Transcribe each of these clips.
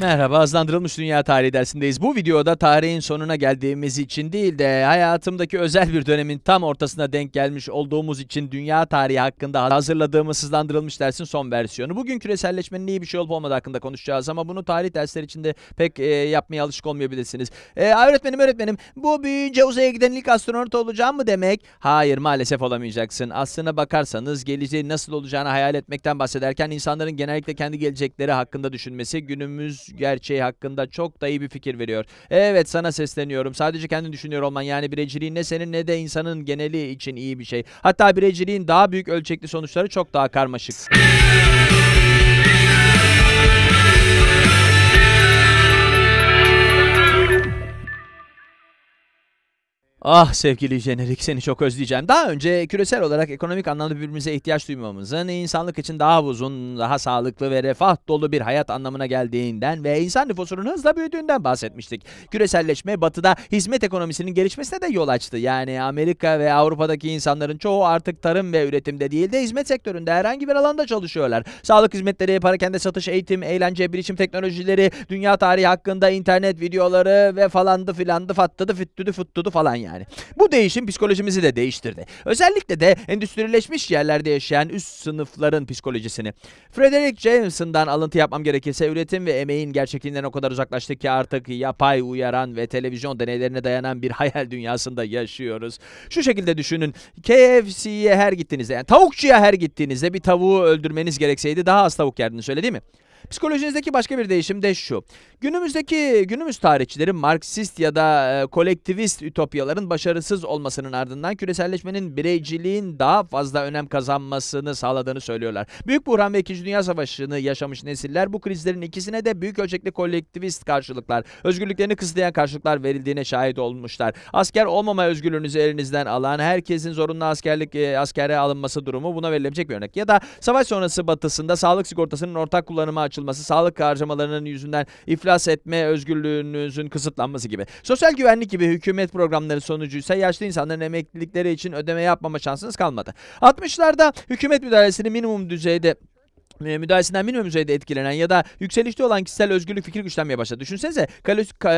Merhaba, Hızlandırılmış Dünya Tarihi dersindeyiz. Bu videoda tarihin sonuna geldiğimiz için değil de hayatımdaki özel bir dönemin tam ortasına denk gelmiş olduğumuz için dünya tarihi hakkında hazırladığımız hızlandırılmış dersin son versiyonu. Bugün küreselleşmenin iyi bir şey olup olmadığı hakkında konuşacağız ama bunu tarih dersleri içinde pek e, yapmaya alışık olmayabilirsiniz. E, öğretmenim öğretmenim bu büyüyünce uzaya giden ilk astronot olacağım mı demek? Hayır maalesef olamayacaksın. Aslına bakarsanız geleceğin nasıl olacağını hayal etmekten bahsederken insanların genellikle kendi gelecekleri hakkında düşünmesi günümüz gerçeği hakkında çok da iyi bir fikir veriyor. Evet sana sesleniyorum. Sadece kendini düşünüyor olman yani bireciliğin ne senin ne de insanın geneli için iyi bir şey. Hatta bireciliğin daha büyük ölçekli sonuçları çok daha karmaşık. Ah sevgili jenerik seni çok özleyeceğim. Daha önce küresel olarak ekonomik anlamda birbirimize ihtiyaç duymamızın insanlık için daha uzun, daha sağlıklı ve refah dolu bir hayat anlamına geldiğinden ve insan nüfusunun hızla büyüdüğünden bahsetmiştik. Küreselleşme batıda hizmet ekonomisinin gelişmesine de yol açtı. Yani Amerika ve Avrupa'daki insanların çoğu artık tarım ve üretimde değil de hizmet sektöründe herhangi bir alanda çalışıyorlar. Sağlık hizmetleri, parakende satış, eğitim, eğlence, bilişim teknolojileri, dünya tarihi hakkında internet videoları ve falandı filandı fattıdı fittüdü futtudu falan yani yani. Bu değişim psikolojimizi de değiştirdi. Özellikle de endüstrileşmiş yerlerde yaşayan üst sınıfların psikolojisini. Frederick Jameson'dan alıntı yapmam gerekirse üretim ve emeğin gerçekliğinden o kadar uzaklaştık ki artık yapay uyaran ve televizyon deneylerine dayanan bir hayal dünyasında yaşıyoruz. Şu şekilde düşünün. KFC'ye her gittiğinizde yani tavukçuya her gittiğinizde bir tavuğu öldürmeniz gerekseydi daha az tavuk yerdiniz öyle değil mi? Psikolojinizdeki başka bir değişim de şu. Günümüzdeki günümüz tarihçileri Marksist ya da e, kolektivist ütopyaların başarısız olmasının ardından küreselleşmenin bireyciliğin daha fazla önem kazanmasını sağladığını söylüyorlar. Büyük buhran ve 2. Dünya Savaşı'nı yaşamış nesiller bu krizlerin ikisine de büyük ölçekli kolektivist karşılıklar, özgürlüklerini kısıtlayan karşılıklar verildiğine şahit olmuşlar. Asker olmama özgürlüğünüzü elinizden alan, herkesin zorunlu askerlik e, askere alınması durumu buna verilebilecek bir örnek. Ya da savaş sonrası batısında sağlık sigortasının ortak kullanımı açılması açılması, sağlık harcamalarının yüzünden iflas etme özgürlüğünüzün kısıtlanması gibi. Sosyal güvenlik gibi hükümet programları sonucu ise yaşlı insanların emeklilikleri için ödeme yapmama şansınız kalmadı. 60'larda hükümet müdahalesini minimum düzeyde ee, müdahalesinden minimum düzeyde etkilenen ya da yükselişte olan kişisel özgürlük fikir güçlenmeye başladı. Düşünsenize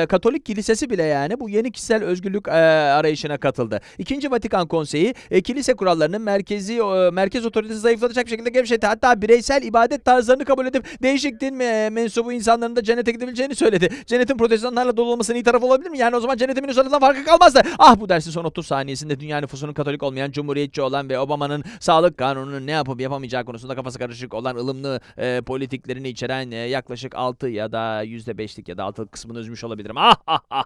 Katolik Kilisesi bile yani bu yeni kişisel özgürlük e, arayışına katıldı. İkinci Vatikan Konseyi e, kilise kurallarının merkezi merkez otoritesi zayıflatacak bir şekilde gevşetti. Hatta bireysel ibadet tarzlarını kabul edip değişik din e, mensubu insanların da cennete gidebileceğini söyledi. Cennetin protestanlarla dolu olmasının iyi tarafı olabilir mi? Yani o zaman cennetin minuslarından farkı kalmazdı. Ah bu dersin son 30 saniyesinde dünya nüfusunun Katolik olmayan, cumhuriyetçi olan ve Obama'nın sağlık kanununu ne yapıp yapamayacağı konusunda kafası karışık olan ılım ılımlı e, politiklerini içeren e, yaklaşık 6 ya da %5'lik ya da 6'lık kısmını özmüş olabilirim. Ah ah ah.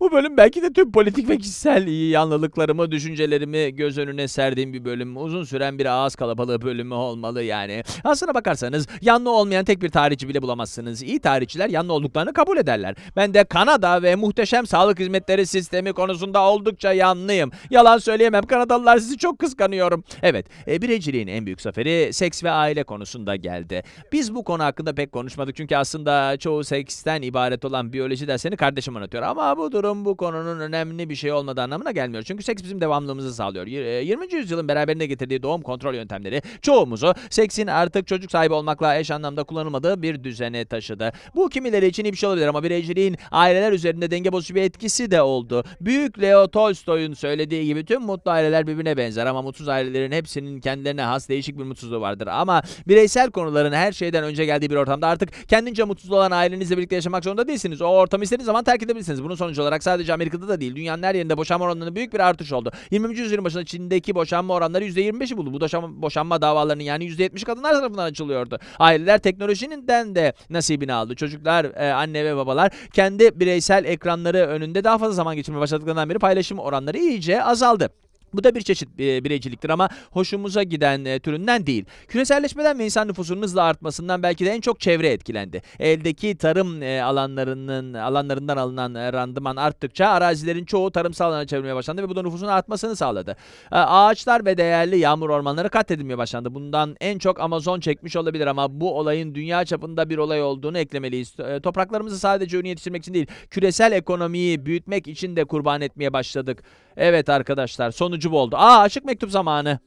Bu bölüm belki de tüm politik ve kişisel yanlılıklarımı, düşüncelerimi göz önüne serdiğim bir bölüm. Uzun süren bir ağız kalabalığı bölümü olmalı yani. Aslına bakarsanız yanlı olmayan tek bir tarihçi bile bulamazsınız. İyi tarihçiler yanlı olduklarını kabul ederler. Ben de Kanada ve muhteşem sağlık hizmetleri sistemi konusunda oldukça yanlıyım. Yalan söyleyemem. Kanadalılar sizi çok kıskanıyorum. Evet, e, bireyciliğin en büyük zaferi seks ve aile konusunda geldi. Biz bu konu hakkında pek konuşmadık çünkü aslında çoğu seksten ibaret olan biyoloji dersini kardeşim anlatıyor. Ama bu durum ediyorum. Bu konunun önemli bir şey olmadığı anlamına gelmiyor. Çünkü seks bizim devamlılığımızı sağlıyor. 20. E, yüzyılın beraberinde getirdiği doğum kontrol yöntemleri çoğumuzu seksin artık çocuk sahibi olmakla eş anlamda kullanılmadığı bir düzene taşıdı. Bu kimileri için iyi bir şey olabilir ama bireyciliğin aileler üzerinde denge bozucu bir etkisi de oldu. Büyük Leo Tolstoy'un söylediği gibi tüm mutlu aileler birbirine benzer ama mutsuz ailelerin hepsinin kendilerine has değişik bir mutsuzluğu vardır. Ama bireysel konuların her şeyden önce geldiği bir ortamda artık kendince mutsuz olan ailenizle birlikte yaşamak zorunda değilsiniz. O ortamı istediğiniz zaman terk edebilirsiniz. Bunun sonucu olarak olarak sadece Amerika'da da değil dünyanın her yerinde boşanma oranlarında büyük bir artış oldu. 20. yüzyılın başında Çin'deki boşanma oranları %25'i buldu. Bu boşanma, boşanma davalarının yani %70'i kadınlar tarafından açılıyordu. Aileler teknolojinin de nasibini aldı. Çocuklar, e, anne ve babalar kendi bireysel ekranları önünde daha fazla zaman geçirmeye başladıklarından beri paylaşım oranları iyice azaldı. Bu da bir çeşit bireyciliktir ama hoşumuza giden türünden değil. Küreselleşmeden ve insan nüfusunun hızla artmasından belki de en çok çevre etkilendi. Eldeki tarım alanlarının alanlarından alınan randıman arttıkça arazilerin çoğu tarımsal alana çevrilmeye başlandı ve bu da nüfusun artmasını sağladı. ağaçlar ve değerli yağmur ormanları katledilmeye başlandı. Bundan en çok Amazon çekmiş olabilir ama bu olayın dünya çapında bir olay olduğunu eklemeliyiz. topraklarımızı sadece ürün yetiştirmek için değil, küresel ekonomiyi büyütmek için de kurban etmeye başladık. Evet arkadaşlar sonucu bu oldu. Aa açık mektup zamanı.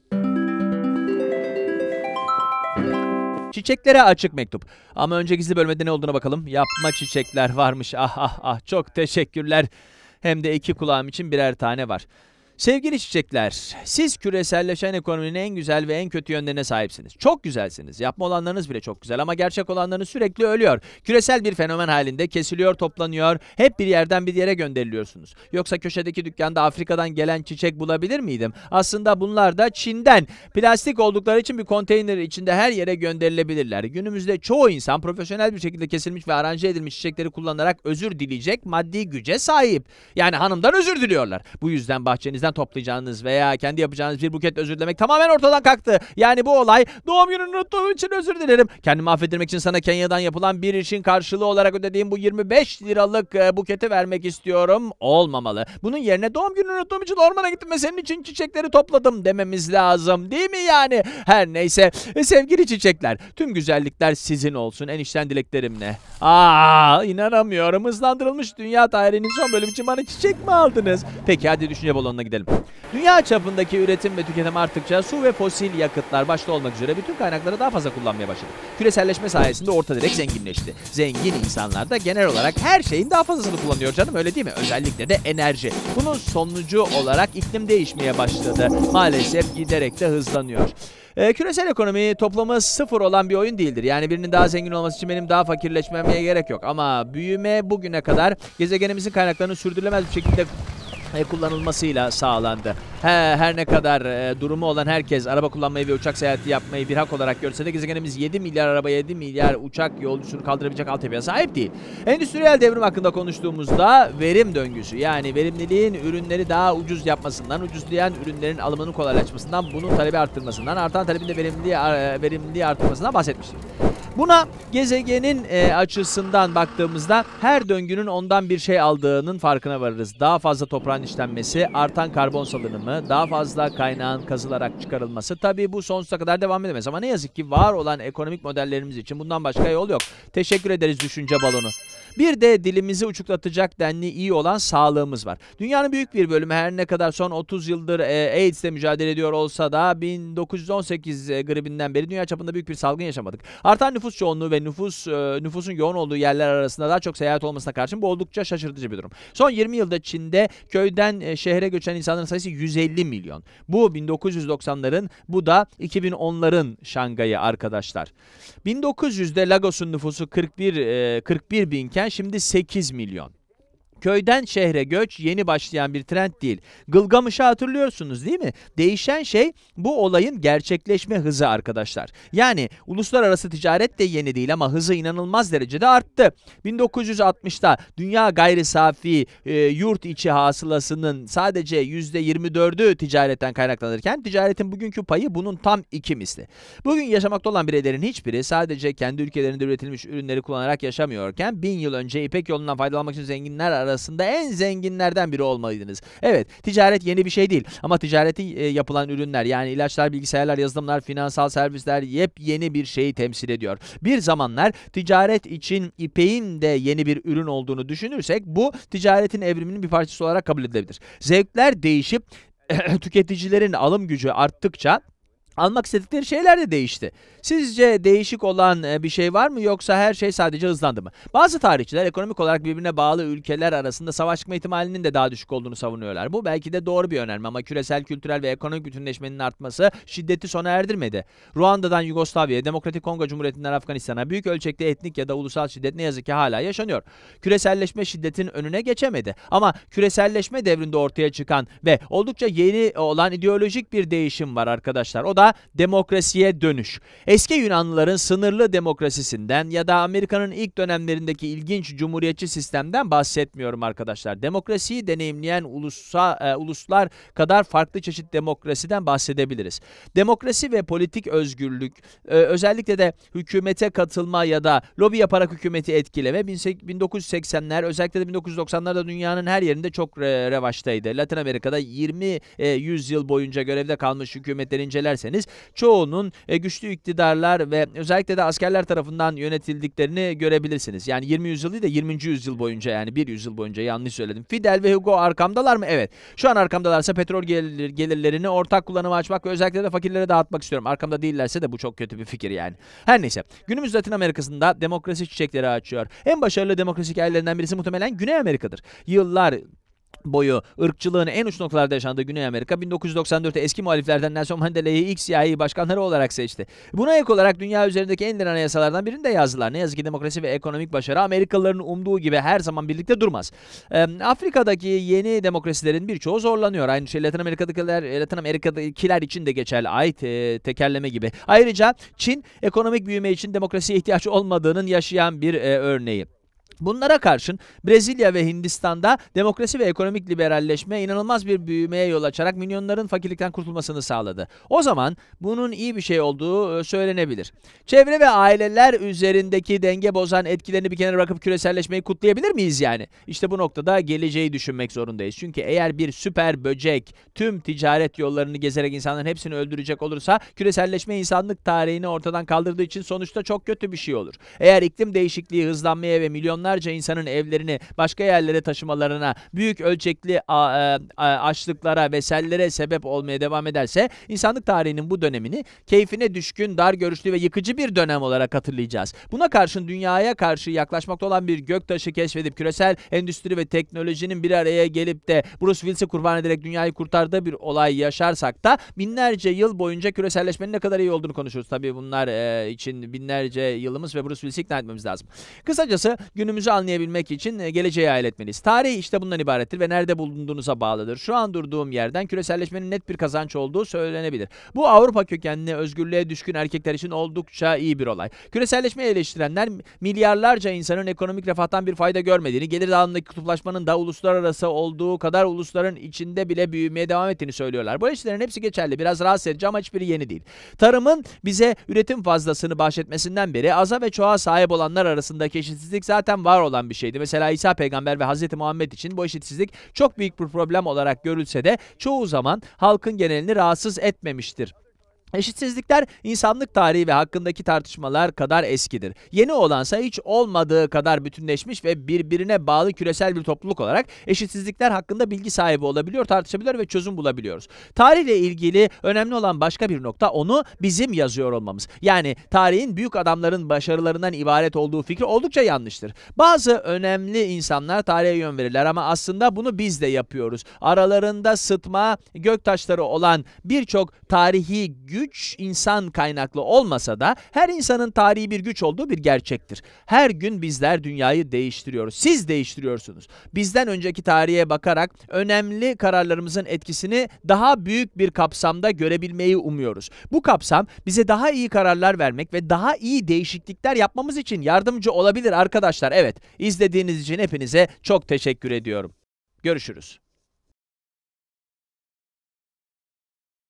Çiçeklere açık mektup. Ama önce gizli bölmede ne olduğuna bakalım. Yapma çiçekler varmış. Ah ah ah çok teşekkürler. Hem de iki kulağım için birer tane var. Sevgili çiçekler, siz küreselleşen ekonominin en güzel ve en kötü yönlerine sahipsiniz. Çok güzelsiniz. Yapma olanlarınız bile çok güzel ama gerçek olanlarınız sürekli ölüyor. Küresel bir fenomen halinde kesiliyor, toplanıyor, hep bir yerden bir yere gönderiliyorsunuz. Yoksa köşedeki dükkanda Afrika'dan gelen çiçek bulabilir miydim? Aslında bunlar da Çin'den. Plastik oldukları için bir konteyner içinde her yere gönderilebilirler. Günümüzde çoğu insan profesyonel bir şekilde kesilmiş ve aranje edilmiş çiçekleri kullanarak özür dileyecek maddi güce sahip. Yani hanımdan özür diliyorlar. Bu yüzden bahçenizde kendinizden toplayacağınız veya kendi yapacağınız bir buket özür dilemek tamamen ortadan kalktı. Yani bu olay doğum gününü unuttuğum için özür dilerim. Kendimi affettirmek için sana Kenya'dan yapılan bir işin karşılığı olarak ödediğim bu 25 liralık e, buketi vermek istiyorum. Olmamalı. Bunun yerine doğum gününü unuttuğum için ormana gittim ve senin için çiçekleri topladım dememiz lazım. Değil mi yani? Her neyse. E, sevgili çiçekler tüm güzellikler sizin olsun. Enişten dileklerimle. Aa inanamıyorum. Hızlandırılmış dünya tarihinin son bölümü için bana çiçek mi aldınız? Peki hadi düşünce balonuna gidelim edelim. Dünya çapındaki üretim ve tüketim arttıkça su ve fosil yakıtlar başta olmak üzere bütün kaynakları daha fazla kullanmaya başladık. Küreselleşme sayesinde orta direk zenginleşti. Zengin insanlar da genel olarak her şeyin daha fazlasını kullanıyor canım öyle değil mi? Özellikle de enerji. Bunun sonucu olarak iklim değişmeye başladı. Maalesef giderek de hızlanıyor. E, küresel ekonomi toplamı sıfır olan bir oyun değildir. Yani birinin daha zengin olması için benim daha fakirleşmemeye gerek yok. Ama büyüme bugüne kadar gezegenimizin kaynaklarını sürdürülemez bir şekilde e, kullanılmasıyla sağlandı. He, her ne kadar e, durumu olan herkes araba kullanmayı ve uçak seyahati yapmayı bir hak olarak görse de gezegenimiz 7 milyar araba 7 milyar uçak yolcusunu kaldırabilecek altyapıya sahip değil. Endüstriyel devrim hakkında konuştuğumuzda verim döngüsü yani verimliliğin ürünleri daha ucuz yapmasından, ucuzlayan ürünlerin alımını kolaylaşmasından, bunun talebi arttırmasından, artan talebin de verimliliği, e, verimliliği arttırmasından bahsetmiştik. Buna gezegenin e, açısından baktığımızda her döngünün ondan bir şey aldığının farkına varırız. Daha fazla toprağın işlenmesi, artan karbon salınımı, daha fazla kaynağın kazılarak çıkarılması. Tabii bu sonsuza kadar devam edemez ama ne yazık ki var olan ekonomik modellerimiz için bundan başka yol yok. Teşekkür ederiz Düşünce Balonu. Bir de dilimizi uçuklatacak denli iyi olan sağlığımız var. Dünyanın büyük bir bölümü her ne kadar son 30 yıldır e, AIDS'le mücadele ediyor olsa da 1918 e, gribinden beri dünya çapında büyük bir salgın yaşamadık. Artan nüfus çoğunluğu ve nüfus e, nüfusun yoğun olduğu yerler arasında daha çok seyahat olmasına karşın bu oldukça şaşırtıcı bir durum. Son 20 yılda Çin'de köyden e, şehre göçen insanların sayısı 150 milyon. Bu 1990'ların bu da 2010'ların Şangay'ı arkadaşlar. 1900'de Lagos'un nüfusu 41 41 e, binken şimdi 8 milyon. Köyden şehre göç yeni başlayan bir trend değil. Gılgamış'ı hatırlıyorsunuz değil mi? Değişen şey bu olayın gerçekleşme hızı arkadaşlar. Yani uluslararası ticaret de yeni değil ama hızı inanılmaz derecede arttı. 1960'ta dünya gayri safi e, yurt içi hasılasının sadece %24'ü ticaretten kaynaklanırken ticaretin bugünkü payı bunun tam iki misli. Bugün yaşamakta olan bireylerin hiçbiri sadece kendi ülkelerinde üretilmiş ürünleri kullanarak yaşamıyorken bin yıl önce İpek yolundan faydalanmak için zenginler arasında arasında en zenginlerden biri olmalıydınız. Evet ticaret yeni bir şey değil ama ticareti e, yapılan ürünler yani ilaçlar, bilgisayarlar, yazılımlar, finansal servisler yepyeni bir şeyi temsil ediyor. Bir zamanlar ticaret için ipeğin de yeni bir ürün olduğunu düşünürsek bu ticaretin evriminin bir parçası olarak kabul edilebilir. Zevkler değişip tüketicilerin alım gücü arttıkça almak istedikleri şeyler de değişti. Sizce değişik olan e, bir şey var mı yoksa her şey sadece hızlandı mı? Bazı tarihçiler ekonomik olarak birbirine bağlı ülkeler arasında savaş çıkma ihtimalinin de daha düşük olduğunu savunuyorlar. Bu belki de doğru bir önerme ama küresel, kültürel ve ekonomik bütünleşmenin artması şiddeti sona erdirmedi. Ruanda'dan Yugoslavya'ya, Demokratik Kongo Cumhuriyeti'nden Afganistan'a büyük ölçekte etnik ya da ulusal şiddet ne yazık ki hala yaşanıyor. Küreselleşme şiddetin önüne geçemedi ama küreselleşme devrinde ortaya çıkan ve oldukça yeni olan ideolojik bir değişim var arkadaşlar. O da da demokrasiye dönüş. Eski Yunanlıların sınırlı demokrasisinden ya da Amerika'nın ilk dönemlerindeki ilginç cumhuriyetçi sistemden bahsetmiyorum arkadaşlar. Demokrasiyi deneyimleyen ulusa, e, uluslar kadar farklı çeşit demokrasiden bahsedebiliriz. Demokrasi ve politik özgürlük e, özellikle de hükümete katılma ya da lobi yaparak hükümeti etkileme 1980'ler özellikle de 1990'larda dünyanın her yerinde çok re revaçtaydı. Latin Amerika'da 20 e, yüzyıl boyunca görevde kalmış hükümetleri incelerseniz ederseniz çoğunun e, güçlü iktidarlar ve özellikle de askerler tarafından yönetildiklerini görebilirsiniz. Yani 20 yüzyıl değil 20. yüzyıl boyunca yani bir yüzyıl boyunca yanlış söyledim. Fidel ve Hugo arkamdalar mı? Evet. Şu an arkamdalarsa petrol gelir, gelirlerini ortak kullanıma açmak ve özellikle de fakirlere dağıtmak istiyorum. Arkamda değillerse de bu çok kötü bir fikir yani. Her neyse. Günümüz Latin Amerika'sında demokrasi çiçekleri açıyor. En başarılı demokrasi hikayelerinden birisi muhtemelen Güney Amerika'dır. Yıllar boyu ırkçılığın en uç noktalarda yaşandığı Güney Amerika 1994'te eski muhaliflerden Nelson Mandela'yı ilk siyahi başkanları olarak seçti. Buna ek olarak dünya üzerindeki en derin anayasalardan birini de yazdılar. Ne yazık ki demokrasi ve ekonomik başarı Amerikalıların umduğu gibi her zaman birlikte durmaz. Ee, Afrika'daki yeni demokrasilerin birçoğu zorlanıyor. Aynı şey Latin Amerika'dakiler, e, Latin Amerika'dakiler için de geçerli. Ay te, tekerleme gibi. Ayrıca Çin ekonomik büyüme için demokrasiye ihtiyaç olmadığının yaşayan bir e, örneği. Bunlara karşın Brezilya ve Hindistan'da demokrasi ve ekonomik liberalleşme inanılmaz bir büyümeye yol açarak milyonların fakirlikten kurtulmasını sağladı. O zaman bunun iyi bir şey olduğu e, söylenebilir. Çevre ve aileler üzerindeki denge bozan etkilerini bir kenara bırakıp küreselleşmeyi kutlayabilir miyiz yani? İşte bu noktada geleceği düşünmek zorundayız. Çünkü eğer bir süper böcek tüm ticaret yollarını gezerek insanların hepsini öldürecek olursa küreselleşme insanlık tarihini ortadan kaldırdığı için sonuçta çok kötü bir şey olur. Eğer iklim değişikliği hızlanmaya ve milyon milyonlarca insanın evlerini başka yerlere taşımalarına, büyük ölçekli e, açlıklara ve sellere sebep olmaya devam ederse insanlık tarihinin bu dönemini keyfine düşkün, dar görüşlü ve yıkıcı bir dönem olarak hatırlayacağız. Buna karşın dünyaya karşı yaklaşmakta olan bir göktaşı keşfedip küresel endüstri ve teknolojinin bir araya gelip de Bruce Willis'i kurban ederek dünyayı kurtardığı bir olay yaşarsak da binlerce yıl boyunca küreselleşmenin ne kadar iyi olduğunu konuşuruz. Tabii bunlar e, için binlerce yılımız ve Bruce Willis'i ikna etmemiz lazım. Kısacası gün günümüzü anlayabilmek için e, geleceğe hayal etmeliyiz. Tarih işte bundan ibarettir ve nerede bulunduğunuza bağlıdır. Şu an durduğum yerden küreselleşmenin net bir kazanç olduğu söylenebilir. Bu Avrupa kökenli özgürlüğe düşkün erkekler için oldukça iyi bir olay. Küreselleşme eleştirenler milyarlarca insanın ekonomik refahtan bir fayda görmediğini, gelir dağılımındaki kutuplaşmanın da uluslararası olduğu kadar ulusların içinde bile büyümeye devam ettiğini söylüyorlar. Bu eleştirilerin hepsi geçerli. Biraz rahatsız edici ama hiçbiri yeni değil. Tarımın bize üretim fazlasını bahşetmesinden beri aza ve çoğa sahip olanlar arasındaki eşitsizlik zaten zaten var olan bir şeydi. Mesela İsa peygamber ve Hazreti Muhammed için bu eşitsizlik çok büyük bir problem olarak görülse de çoğu zaman halkın genelini rahatsız etmemiştir. Eşitsizlikler insanlık tarihi ve hakkındaki tartışmalar kadar eskidir. Yeni olansa hiç olmadığı kadar bütünleşmiş ve birbirine bağlı küresel bir topluluk olarak eşitsizlikler hakkında bilgi sahibi olabiliyor, tartışabiliyor ve çözüm bulabiliyoruz. Tarihle ilgili önemli olan başka bir nokta onu bizim yazıyor olmamız. Yani tarihin büyük adamların başarılarından ibaret olduğu fikri oldukça yanlıştır. Bazı önemli insanlar tarihe yön verirler ama aslında bunu biz de yapıyoruz. Aralarında sıtma, göktaşları olan birçok tarihi güç güç insan kaynaklı olmasa da her insanın tarihi bir güç olduğu bir gerçektir. Her gün bizler dünyayı değiştiriyoruz. Siz değiştiriyorsunuz. Bizden önceki tarihe bakarak önemli kararlarımızın etkisini daha büyük bir kapsamda görebilmeyi umuyoruz. Bu kapsam bize daha iyi kararlar vermek ve daha iyi değişiklikler yapmamız için yardımcı olabilir arkadaşlar. Evet, izlediğiniz için hepinize çok teşekkür ediyorum. Görüşürüz.